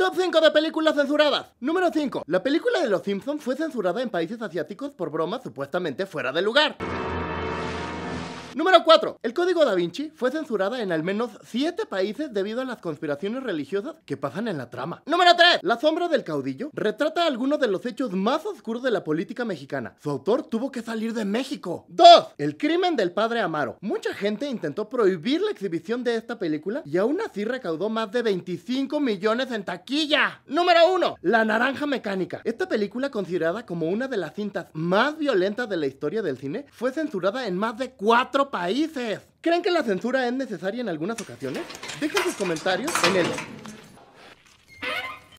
Top 5 de películas censuradas. Número 5. La película de Los Simpson fue censurada en países asiáticos por bromas supuestamente fuera de lugar. Número 4. El Código da Vinci fue censurada en al menos 7 países debido a las conspiraciones religiosas que pasan en la trama. Número 3. La sombra del caudillo retrata algunos de los hechos más oscuros de la política mexicana. Su autor tuvo que salir de México. 2. El crimen del padre Amaro. Mucha gente intentó prohibir la exhibición de esta película y aún así recaudó más de 25 millones en taquilla. Número 1. La naranja mecánica. Esta película considerada como una de las cintas más violentas de la historia del cine fue censurada en más de 4 países. ¿Creen que la censura es necesaria en algunas ocasiones? Dejen sus comentarios en el